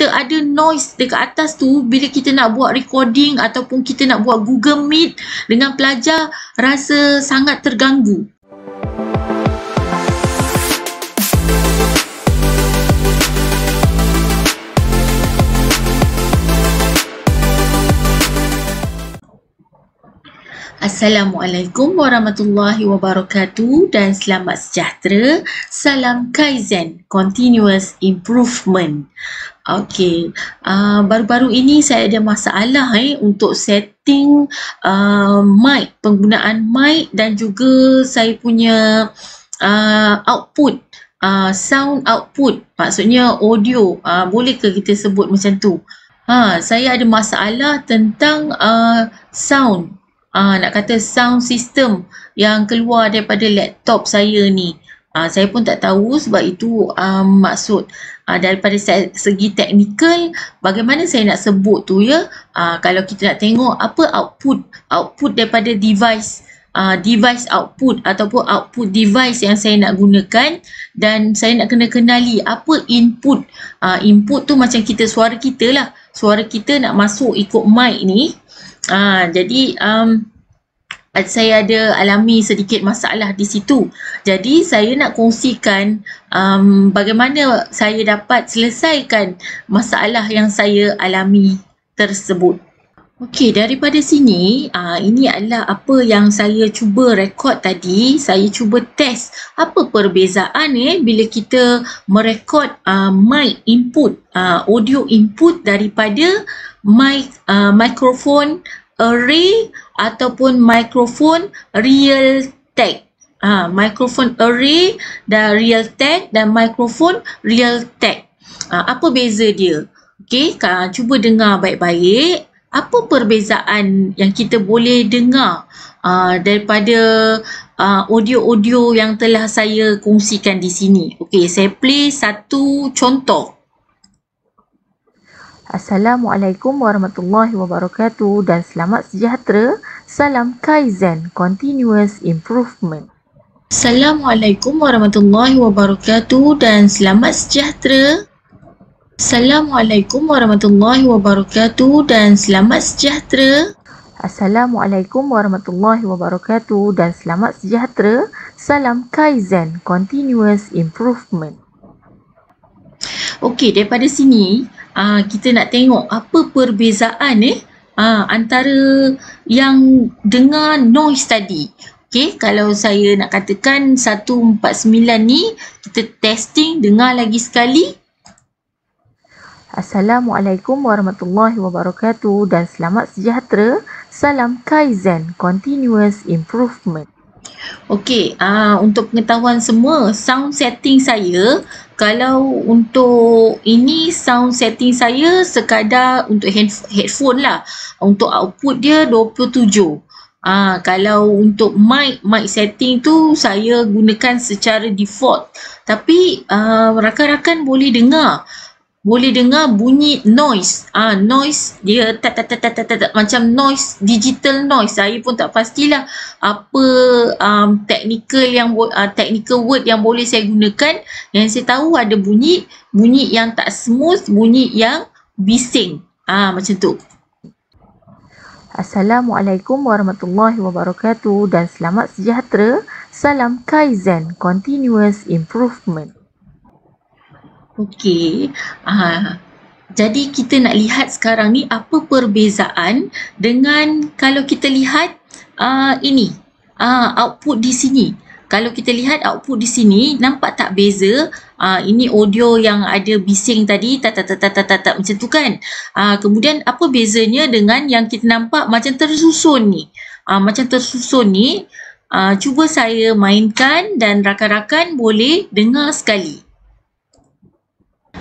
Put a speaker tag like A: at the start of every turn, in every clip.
A: kita ada noise dekat atas tu bila kita nak buat recording ataupun kita nak buat Google Meet dengan pelajar rasa sangat terganggu Assalamualaikum warahmatullahi wabarakatuh dan selamat sejahtera. Salam Kaizen, Continuous Improvement. Okey, uh, baru-baru ini saya ada masalah eh, untuk setting uh, mic, penggunaan mic dan juga saya punya uh, output Uh, sound output maksudnya audio uh, boleh ke kita sebut macam tu ha saya ada masalah tentang uh, sound Ah nak kata sound system yang keluar daripada laptop saya ni. Uh, saya pun tak tahu sebab itu um, maksud uh, daripada segi teknikal bagaimana saya nak sebut tu ya. Ah kalau kita nak tengok apa output, output daripada device Uh, device output ataupun output device yang saya nak gunakan dan saya nak kena kenali apa input uh, input tu macam kita suara kita lah suara kita nak masuk ikut mic ni Ah, jadi um, saya ada alami sedikit masalah di situ. Jadi saya nak kongsikan um, bagaimana saya dapat selesaikan masalah yang saya alami tersebut. Okey, daripada sini, uh, ini adalah apa yang saya cuba rekod tadi. Saya cuba test apa perbezaan eh, bila kita merekod uh, mic input, uh, audio input daripada mic uh, microphone array ataupun microphone real tag. Ha, microphone array dan real tag dan microphone real tag. Ha, apa beza dia? Okay, cuba dengar baik-baik apa perbezaan yang kita boleh dengar uh, daripada uh, audio-audio yang telah saya kongsikan di sini. Okey, saya play satu contoh. Assalamualaikum warahmatullahi wabarakatuh dan selamat sejahtera. Salam Kaizen Continuous Improvement. Assalamualaikum warahmatullahi wabarakatuh dan selamat sejahtera. Assalamualaikum warahmatullahi wabarakatuh dan selamat sejahtera. Assalamualaikum warahmatullahi wabarakatuh dan selamat sejahtera. Salam Kaizen Continuous Improvement. Okey, daripada sini uh, kita nak tengok apa perbezaan eh uh, antara yang dengar noise tadi. Okey, kalau saya nak katakan 149 ni kita testing dengar lagi sekali Assalamualaikum warahmatullahi wabarakatuh dan selamat sejahtera. Salam Kaizen Continuous Improvement. Okey, uh, untuk pengetahuan semua, sound setting saya kalau untuk ini sound setting saya sekadar untuk headphone lah. Untuk output dia 27. Ah kalau untuk mic mic setting tu saya gunakan secara default tapi uh, rakan-rakan boleh dengar boleh dengar bunyi noise ah noise dia tat tat tat tat tat macam noise digital noise saya pun tak pastilah apa um, technical yang uh, technical word yang boleh saya gunakan yang saya tahu ada bunyi bunyi yang tak smooth bunyi yang bising ah macam tu Assalamualaikum warahmatullahi wabarakatuh dan selamat sejahtera salam kaizen continuous improvement Okey. Uh, jadi kita nak lihat sekarang ni apa perbezaan dengan kalau kita lihat uh, ini uh, output di sini. Kalau kita lihat output di sini nampak tak beza uh, ini audio yang ada bising tadi tak tak tak tak tak macam tu kan. Uh, kemudian apa bezanya dengan yang kita nampak macam tersusun ni. Uh, macam tersusun ni uh, cuba saya mainkan dan rakan-rakan boleh dengar sekali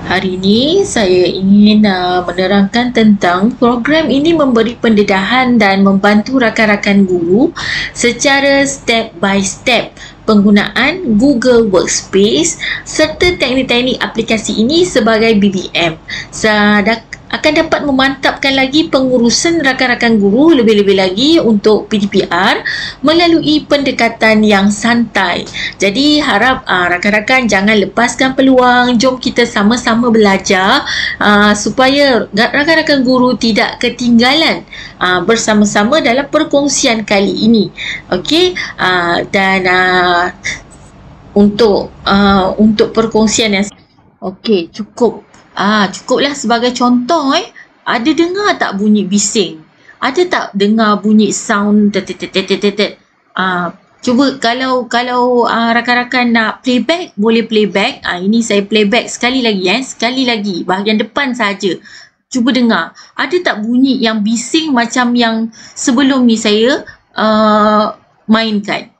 A: hari ini saya ingin uh, menerangkan tentang program ini memberi pendedahan dan membantu rakan-rakan guru secara step by step penggunaan Google Workspace serta teknik-teknik aplikasi ini sebagai BBM. Sedangkan akan dapat memantapkan lagi pengurusan rakan-rakan guru lebih-lebih lagi untuk PTPR melalui pendekatan yang santai. Jadi harap ah, rakan-rakan jangan lepaskan peluang. Jom kita sama-sama belajar uh, supaya rakan-rakan guru tidak ketinggalan ah, bersama-sama dalam perkongsian kali ini. Okey uh, dan uh, untuk uh, untuk perkongsian yang Okey, cukup Ah, cukuplah sebagai contoh eh. Ada dengar tak bunyi bising? Ada tak dengar bunyi sound tetetetetetet? Ah, cuba kalau kalau ah, rakan-rakan nak playback, boleh playback. Ah, ini saya playback sekali lagi eh. Sekali lagi, bahagian depan saja. Cuba dengar. Ada tak bunyi yang bising macam yang sebelum ni saya uh, mainkan?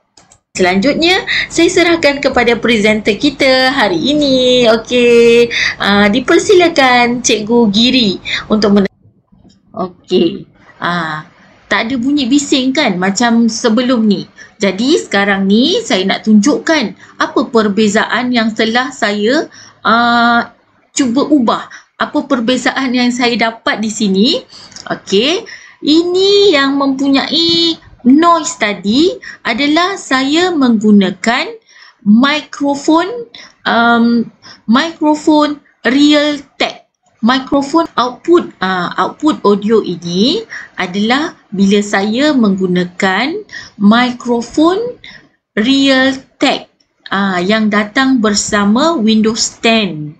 A: Selanjutnya, saya serahkan kepada presenter kita hari ini. Okey, uh, dipersilakan Cikgu Giri untuk men... Okey, uh, tak ada bunyi bising kan macam sebelum ni. Jadi sekarang ni saya nak tunjukkan apa perbezaan yang telah saya uh, cuba ubah. Apa perbezaan yang saya dapat di sini. Okey, ini yang mempunyai noise tadi adalah saya menggunakan mikrofon um, mikrofon real tech mikrofon output uh, output audio ini adalah bila saya menggunakan mikrofon real tech uh, yang datang bersama Windows 10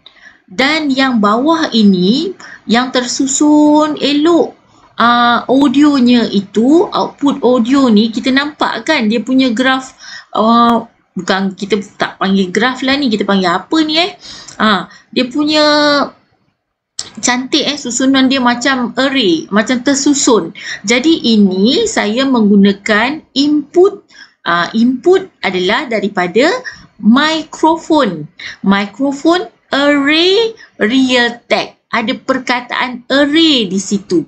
A: dan yang bawah ini yang tersusun elok uh, audionya itu, output audio ni kita nampak kan dia punya graf uh, bukan kita tak panggil graf lah ni, kita panggil apa ni eh. Uh, dia punya cantik eh susunan dia macam array, macam tersusun. Jadi ini saya menggunakan input uh, input adalah daripada microphone. Microphone array real tag. Ada perkataan array di situ.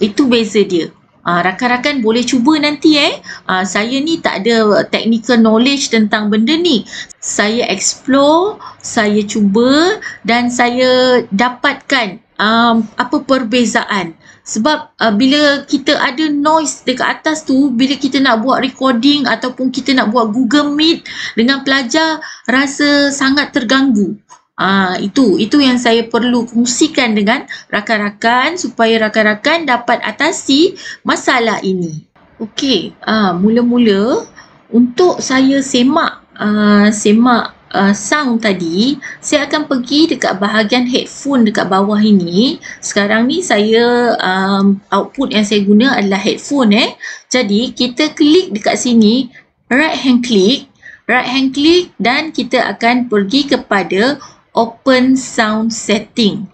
A: Itu beza dia. Ah, rakan-rakan boleh cuba nanti eh. Uh, saya ni tak ada technical knowledge tentang benda ni. Saya explore, saya cuba dan saya dapatkan um, apa perbezaan. Sebab uh, bila kita ada noise dekat atas tu, bila kita nak buat recording ataupun kita nak buat Google Meet dengan pelajar rasa sangat terganggu. Ah uh, itu itu yang saya perlu kongsikan dengan rakan-rakan supaya rakan-rakan dapat atasi masalah ini. Okey, ah uh, mula-mula untuk saya semak ah uh, semak Uh, sound tadi, saya akan pergi dekat bahagian headphone dekat bawah ini. Sekarang ni saya um, output yang saya guna adalah headphone eh. Jadi kita klik dekat sini, right hand click, right hand click dan kita akan pergi kepada open sound setting.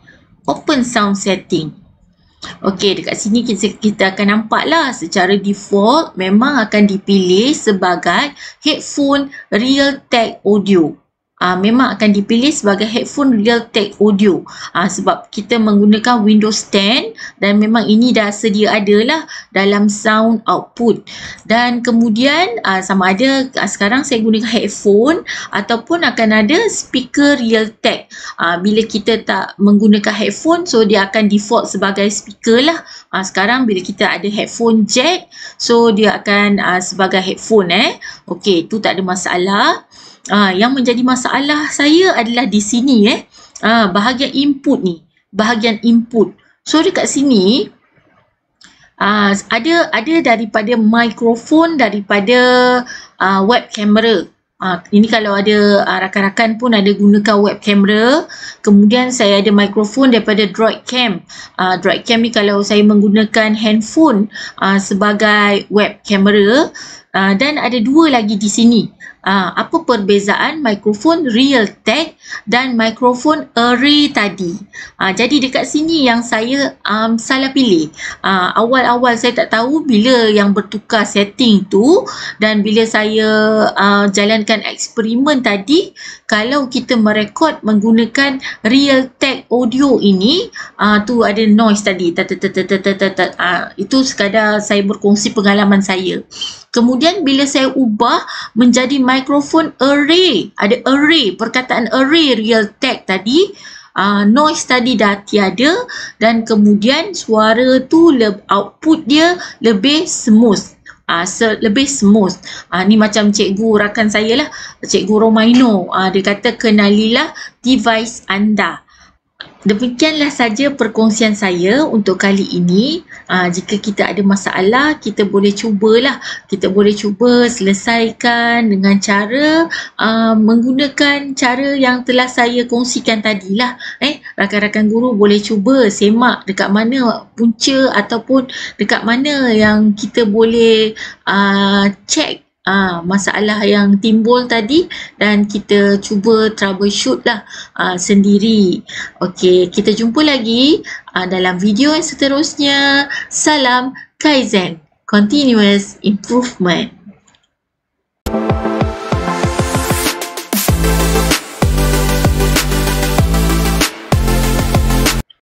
A: Open sound setting. Okey, dekat sini kita, kita akan nampak lah secara default memang akan dipilih sebagai headphone real tag audio uh, memang akan dipilih sebagai headphone Realtek Audio uh, sebab kita menggunakan Windows 10 dan memang ini dah sedia ada lah dalam sound output dan kemudian uh, sama ada uh, sekarang saya gunakan headphone ataupun akan ada speaker Realtek uh, bila kita tak menggunakan headphone so dia akan default sebagai speaker lah uh, sekarang bila kita ada headphone jack so dia akan uh, sebagai headphone eh Okey, tu tak ada masalah. Uh, yang menjadi masalah saya adalah di sini eh. Uh, bahagian input ni. Bahagian input. So dekat sini uh, ada ada daripada mikrofon daripada uh, web kamera. Uh, ini kalau ada rakan-rakan uh, pun ada gunakan web kamera. Kemudian saya ada mikrofon daripada droid cam. Uh, droid cam ni kalau saya menggunakan handphone uh, sebagai web kamera. Ah, dan ada dua lagi di sini. Uh, apa perbezaan mikrofon Realtek dan mikrofon Array tadi? Uh, jadi dekat sini yang saya um, salah pilih. Uh, awal-awal saya tak tahu bila yang bertukar setting tu dan bila saya uh, jalankan eksperimen tadi, kalau kita merekod menggunakan Realtek audio ini, uh, tu ada noise tadi. Uh, itu sekadar saya berkongsi pengalaman saya. Kemudian kemudian bila saya ubah menjadi microphone array, ada array, perkataan array real tag tadi, uh, noise tadi dah tiada dan kemudian suara tu le- output dia lebih smooth. Uh, se- lebih smooth. Uh, ni macam cikgu rakan saya lah, cikgu Romaino. Uh, dia kata kenalilah device anda. Demikianlah saja perkongsian saya untuk kali ini. Aa, ah, jika kita ada masalah, kita boleh cubalah. Kita boleh cuba selesaikan dengan cara aa, ah, menggunakan cara yang telah saya kongsikan tadilah. Eh, rakan-rakan guru boleh cuba semak dekat mana punca ataupun dekat mana yang kita boleh aa, ah, check Aa, ah, masalah yang timbul tadi dan kita cuba troubleshoot lah aa, ah, sendiri. Okey, kita jumpa lagi aa, ah, dalam video yang seterusnya. Salam Kaizen, Continuous Improvement.